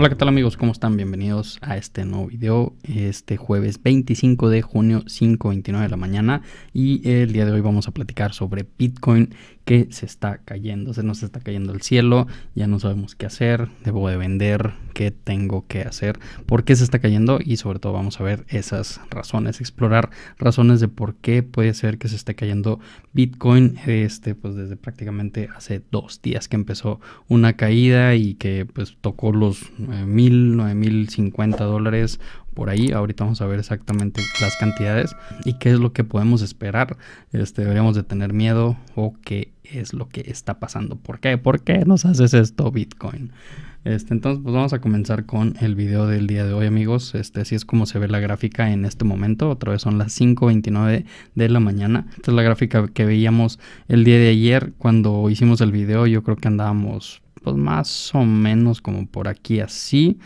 Hola, ¿qué tal amigos? ¿Cómo están? Bienvenidos a este nuevo video. Este jueves 25 de junio, 5.29 de la mañana. Y el día de hoy vamos a platicar sobre Bitcoin que se está cayendo, se nos está cayendo el cielo, ya no sabemos qué hacer, debo de vender, qué tengo que hacer, por qué se está cayendo y sobre todo vamos a ver esas razones, explorar razones de por qué puede ser que se esté cayendo Bitcoin, este pues desde prácticamente hace dos días que empezó una caída y que pues tocó los 9.000, eh, 9.050 dólares por ahí. Ahorita vamos a ver exactamente las cantidades y qué es lo que podemos esperar. Este, deberíamos de tener miedo o qué es lo que está pasando. ¿Por qué? ¿Por qué nos haces esto Bitcoin? Este, entonces, pues vamos a comenzar con el video del día de hoy, amigos. Este, así es como se ve la gráfica en este momento. Otra vez son las 5.29 de la mañana. Esta es la gráfica que veíamos el día de ayer cuando hicimos el video. Yo creo que andábamos pues más o menos como por aquí así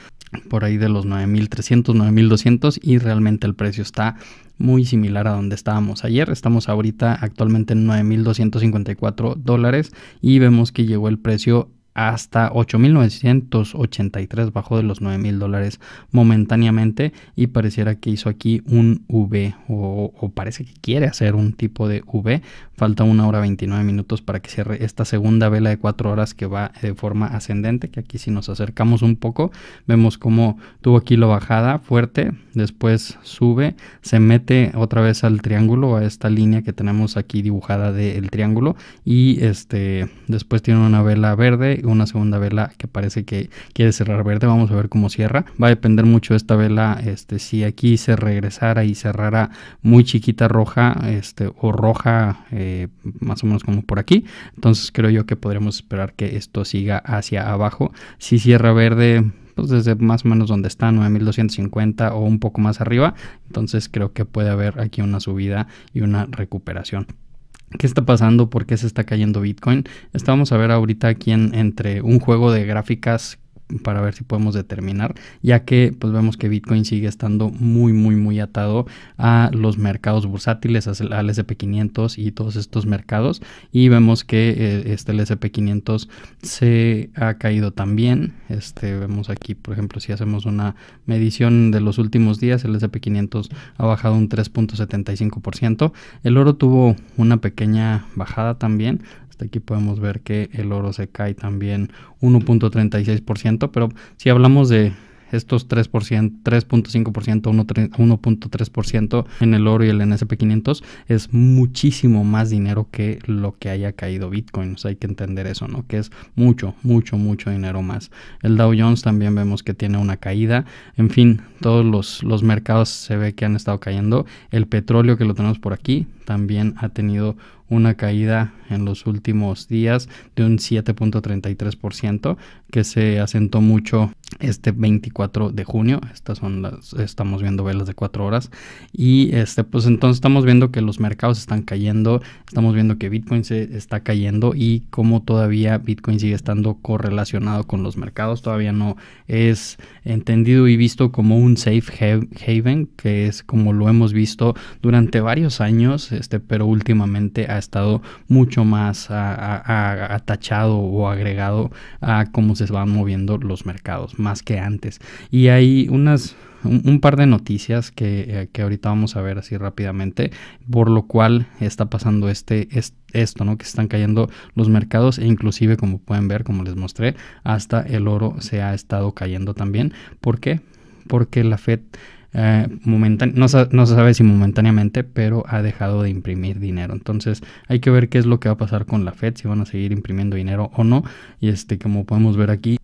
por ahí de los 9.300, 9.200 y realmente el precio está muy similar a donde estábamos ayer. Estamos ahorita actualmente en 9.254 dólares y vemos que llegó el precio hasta 8.983, bajo de los 9.000 dólares momentáneamente y pareciera que hizo aquí un V o, parece que quiere hacer un tipo de V. Falta una hora 29 minutos para que cierre esta segunda vela de 4 horas que va de forma ascendente, que aquí si nos acercamos un poco vemos como tuvo aquí la bajada fuerte, después sube, se mete otra vez al triángulo, a esta línea que tenemos aquí dibujada del triángulo y este después tiene una vela verde una segunda vela que parece que quiere cerrar verde. Vamos a ver cómo cierra. Va a depender mucho de esta vela. Este, si aquí se regresara y cerrara muy chiquita roja este, o roja eh, más o menos como por aquí. Entonces creo yo que podríamos esperar que esto siga hacia abajo. Si cierra verde, pues desde más o menos donde está, 9250 o un poco más arriba. Entonces creo que puede haber aquí una subida y una recuperación. ¿Qué está pasando? ¿Por qué se está cayendo Bitcoin? estamos a ver ahorita aquí entre un juego de gráficas para ver si podemos determinar, ya que pues vemos que Bitcoin sigue estando muy, muy, muy atado a los mercados bursátiles, al SP500 y todos estos mercados. Y vemos que eh, este el SP500 se ha caído también. Este, vemos aquí, por ejemplo, si hacemos una medición de los últimos días, el SP500 ha bajado un 3.75%. El oro tuvo una pequeña bajada también este, aquí podemos ver que el oro se cae también 1.36%, pero si hablamos de estos 3.5%, 1.3% en el oro y el NSP500 es muchísimo más dinero que lo que haya caído Bitcoin. hay que entender eso, ¿no? Que es mucho, mucho, mucho dinero más. El Dow Jones también vemos que tiene una caída. En fin, todos los, los mercados se ve que han estado cayendo. El petróleo que lo tenemos por aquí también ha tenido una caída en los últimos días de un 7.33% que se asentó mucho este 24 de junio. Estas son las, estamos viendo velas de cuatro horas. Y este, pues entonces estamos viendo que los mercados están cayendo, estamos viendo que Bitcoin se está cayendo y como todavía Bitcoin sigue estando correlacionado con los mercados. Todavía no es entendido y visto como un safe haven, que es como lo hemos visto durante varios años, este, pero últimamente ha estado mucho más atachado o agregado a cómo se van moviendo los mercados, más que antes. Y hay unas un, par de noticias que, eh, que, ahorita vamos a ver así rápidamente, por lo cual está pasando este, esto, ¿no? Que están cayendo los mercados e inclusive, como pueden ver, como les mostré, hasta el oro se ha estado cayendo también. ¿Por qué? Porque la Fed eh, no, no, se sabe si momentáneamente, pero ha dejado de imprimir dinero. Entonces hay que ver qué es lo que va a pasar con la Fed, si van a seguir imprimiendo dinero o no. Y este, como podemos ver aquí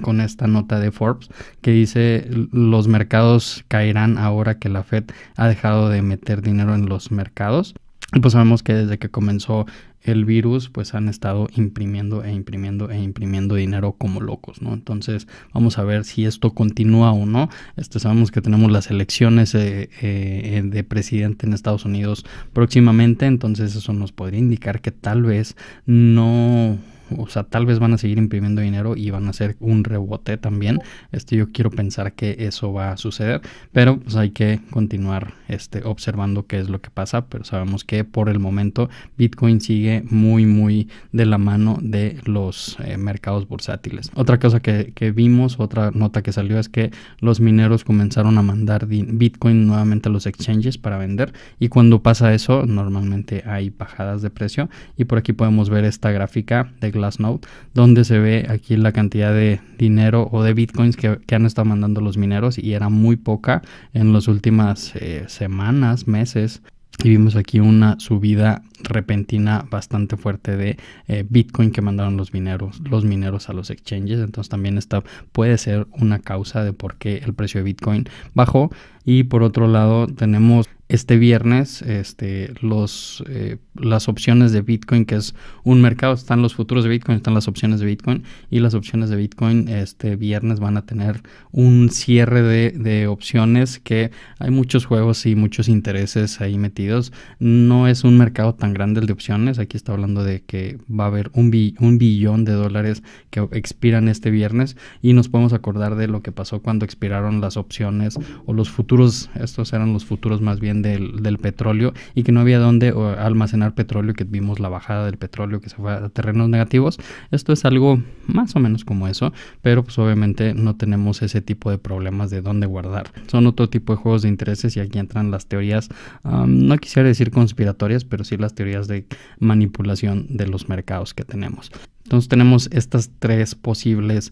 con esta nota de Forbes que dice los mercados caerán ahora que la Fed ha dejado de meter dinero en los mercados. Pues sabemos que desde que comenzó el virus, pues han estado imprimiendo e imprimiendo e imprimiendo dinero como locos, ¿no? Entonces, vamos a ver si esto continúa o no. Este, sabemos que tenemos las elecciones eh, eh, de presidente en Estados Unidos próximamente, entonces eso nos podría indicar que tal vez no o sea, tal vez van a seguir imprimiendo dinero y van a hacer un rebote también. Este, yo quiero pensar que eso va a suceder, pero pues hay que continuar este, observando qué es lo que pasa. Pero sabemos que por el momento Bitcoin sigue muy, muy de la mano de los eh, mercados bursátiles. Otra cosa que, que, vimos, otra nota que salió es que los mineros comenzaron a mandar Bitcoin nuevamente a los exchanges para vender y cuando pasa eso normalmente hay bajadas de precio y por aquí podemos ver esta gráfica de Glassnode, donde se ve aquí la cantidad de dinero o de bitcoins que, han estado mandando los mineros y era muy poca en las últimas eh, semanas, meses. Y vimos aquí una subida repentina bastante fuerte de eh, Bitcoin que mandaron los mineros, los mineros a los exchanges. Entonces también esta puede ser una causa de por qué el precio de Bitcoin bajó. Y por otro lado tenemos este viernes este, los eh, las opciones de Bitcoin, que es un mercado, están los futuros de Bitcoin, están las opciones de Bitcoin y las opciones de Bitcoin este viernes van a tener un cierre de, opciones que hay muchos juegos y muchos intereses ahí metidos. No es un mercado tan grande el de opciones, aquí está hablando de que va a haber un, bi un billón de dólares que expiran este viernes y nos podemos acordar de lo que pasó cuando expiraron las opciones o los futuros, estos eran los futuros más bien del, del petróleo y que no había dónde almacenar petróleo, que vimos la bajada del petróleo que se fue a terrenos negativos. Esto es algo más o menos como eso, pero pues obviamente no tenemos ese tipo de problemas de dónde guardar. Son otro tipo de juegos de intereses y aquí entran las teorías, no quisiera decir conspiratorias, pero sí las teorías de manipulación de los mercados que tenemos. Entonces tenemos estas tres posibles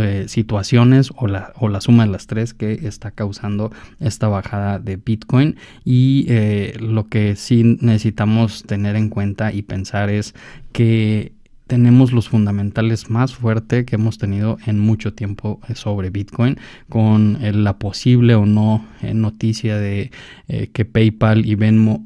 eh, situaciones o la, o la, suma de las tres que está causando esta bajada de Bitcoin y eh, lo que sí necesitamos tener en cuenta y pensar es que tenemos los fundamentales más fuertes que hemos tenido en mucho tiempo eh, sobre Bitcoin, con la posible o no noticia de que PayPal y Venmo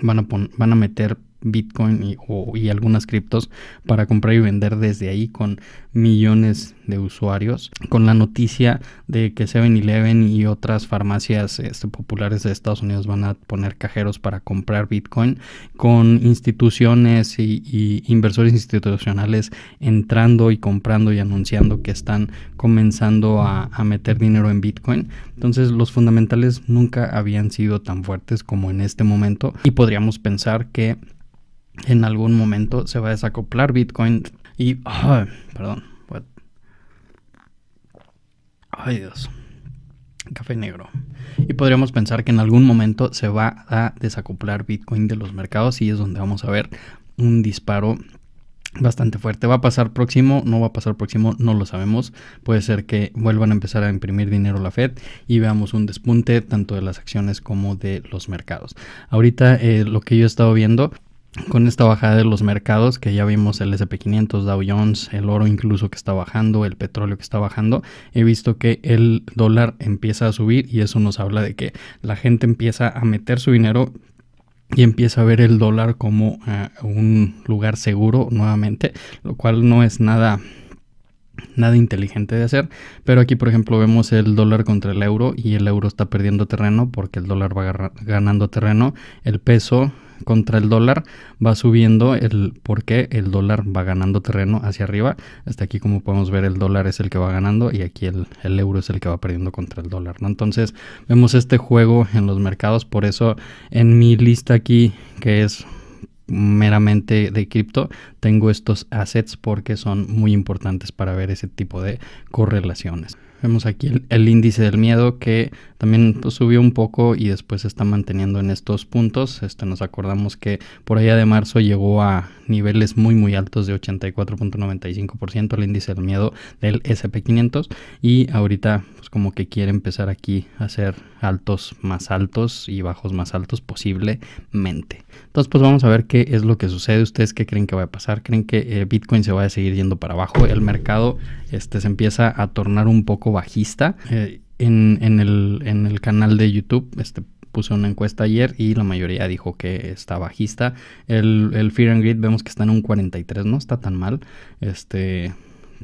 van van a meter Bitcoin y, algunas criptos para comprar y vender desde ahí con millones de usuarios. Con la noticia de que 7-Eleven y otras farmacias este, populares de Estados Unidos van a poner cajeros para comprar Bitcoin, con instituciones y, inversores institucionales entrando y comprando y anunciando que están comenzando a, a meter dinero en Bitcoin. Entonces los fundamentales nunca habían sido tan fuertes como en este momento y podríamos pensar que en algún momento se va a desacoplar Bitcoin y... perdón. Ay Dios. Café negro. Y podríamos pensar que en algún momento se va a desacoplar Bitcoin de los mercados y es donde vamos a ver un disparo bastante fuerte. ¿Va a pasar próximo? ¿No va a pasar próximo? No lo sabemos. Puede ser que vuelvan a empezar a imprimir dinero la Fed y veamos un despunte tanto de las acciones como de los mercados. Ahorita eh, lo que yo he estado viendo con esta bajada de los mercados que ya vimos el SP500, Dow Jones, el oro incluso que está bajando, el petróleo que está bajando, he visto que el dólar empieza a subir y eso nos habla de que la gente empieza a meter su dinero y empieza a ver el dólar como ah, un lugar seguro nuevamente, lo cual no es nada nada inteligente de hacer, pero aquí por ejemplo vemos el dólar contra el euro y el euro está perdiendo terreno porque el dólar va ganando terreno, el peso contra el dólar va subiendo el porque el dólar va ganando terreno hacia arriba. Hasta aquí como podemos ver el dólar es el que va ganando y aquí el, euro es el que va perdiendo contra el dólar. ¿no? Entonces vemos este juego en los mercados. Por eso en mi lista aquí que es meramente de cripto tengo estos assets porque son muy importantes para ver ese tipo de correlaciones. Vemos aquí el, índice del miedo que también subió un poco y después se está manteniendo en estos puntos. Este, nos acordamos que por allá de marzo llegó a niveles muy muy altos de 84.95% el índice del miedo del SP500 y ahorita pues como que quiere empezar aquí a hacer altos más altos y bajos más altos posiblemente. Entonces pues vamos a ver qué es lo que sucede. ¿Ustedes qué creen que va a pasar? ¿Creen que eh, Bitcoin se va a seguir yendo para abajo? El mercado este, se empieza a tornar un poco bajista. Eh, en, en, el, en, el, canal de YouTube este, puse una encuesta ayer y la mayoría dijo que está bajista. El, el Fear and Greed vemos que está en un 43, no está tan mal. Este,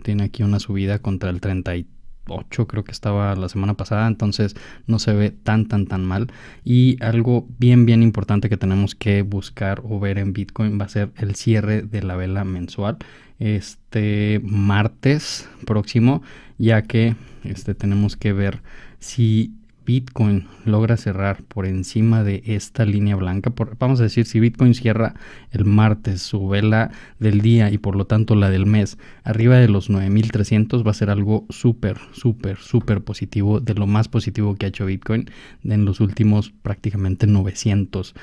tiene aquí una subida contra el 33 8 creo que estaba la semana pasada, entonces no se ve tan tan tan mal. Y algo bien bien importante que tenemos que buscar o ver en Bitcoin va a ser el cierre de la vela mensual este martes próximo, ya que este tenemos que ver si Bitcoin logra cerrar por encima de esta línea blanca, por, vamos a decir, si Bitcoin cierra el martes su vela del día y por lo tanto la del mes arriba de los 9.300 va a ser algo súper, súper, súper positivo, de lo más positivo que ha hecho Bitcoin en los últimos prácticamente 900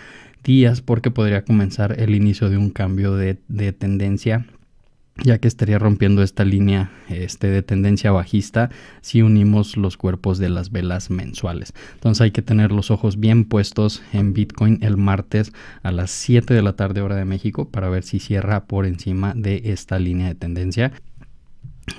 días porque podría comenzar el inicio de un cambio de, de tendencia ya que estaría rompiendo esta línea este, de tendencia bajista si unimos los cuerpos de las velas mensuales. Entonces hay que tener los ojos bien puestos en Bitcoin el martes a las 7 de la tarde hora de México para ver si cierra por encima de esta línea de tendencia.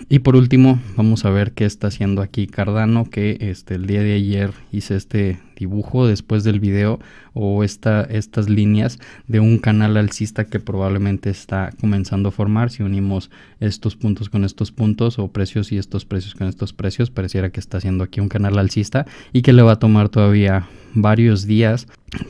Y por último, vamos a ver qué está haciendo aquí Cardano, que este, el día de ayer hice este dibujo después del video o esta, estas líneas de un canal alcista que probablemente está comenzando a formar. Si unimos estos puntos con estos puntos o precios y estos precios con estos precios, pareciera que está haciendo aquí un canal alcista y que le va a tomar todavía varios días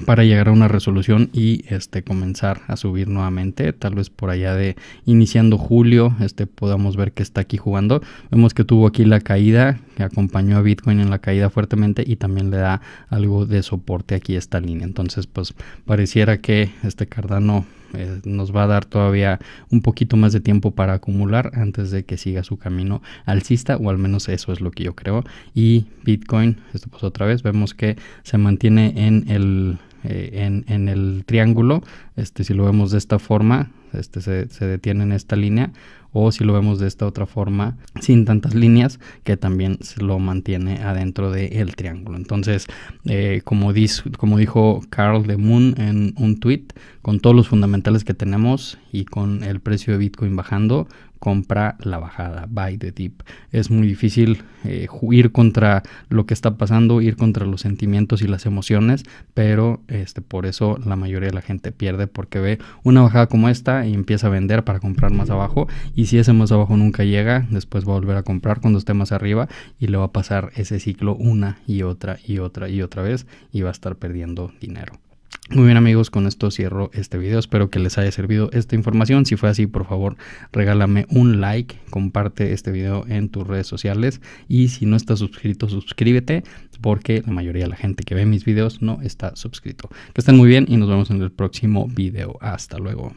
para llegar a una resolución y este comenzar a subir nuevamente tal vez por allá de iniciando julio este podamos ver que está aquí jugando vemos que tuvo aquí la caída que acompañó a bitcoin en la caída fuertemente y también le da algo de soporte aquí esta línea. Entonces, pues pareciera que este Cardano eh, nos va a dar todavía un poquito más de tiempo para acumular antes de que siga su camino alcista, o al menos eso es lo que yo creo. Y Bitcoin, esto pues otra vez, vemos que se mantiene en el eh, en, el triángulo, este, si lo vemos de esta forma, este, se, detiene en esta línea, o si lo vemos de esta otra forma sin tantas líneas que también se lo mantiene adentro del triángulo entonces eh, como, como dijo Carl de Moon en un tweet con todos los fundamentales que tenemos y con el precio de Bitcoin bajando compra la bajada, buy the dip. Es muy difícil eh, ir contra lo que está pasando, ir contra los sentimientos y las emociones, pero este, por eso la mayoría de la gente pierde porque ve una bajada como esta y empieza a vender para comprar más abajo y si ese más abajo nunca llega, después va a volver a comprar cuando esté más arriba y le va a pasar ese ciclo una y otra y otra y otra vez y va a estar perdiendo dinero. Muy bien amigos, con esto cierro este video, espero que les haya servido esta información, si fue así por favor regálame un like, comparte este video en tus redes sociales y si no estás suscrito suscríbete porque la mayoría de la gente que ve mis videos no está suscrito. Que estén muy bien y nos vemos en el próximo video, hasta luego.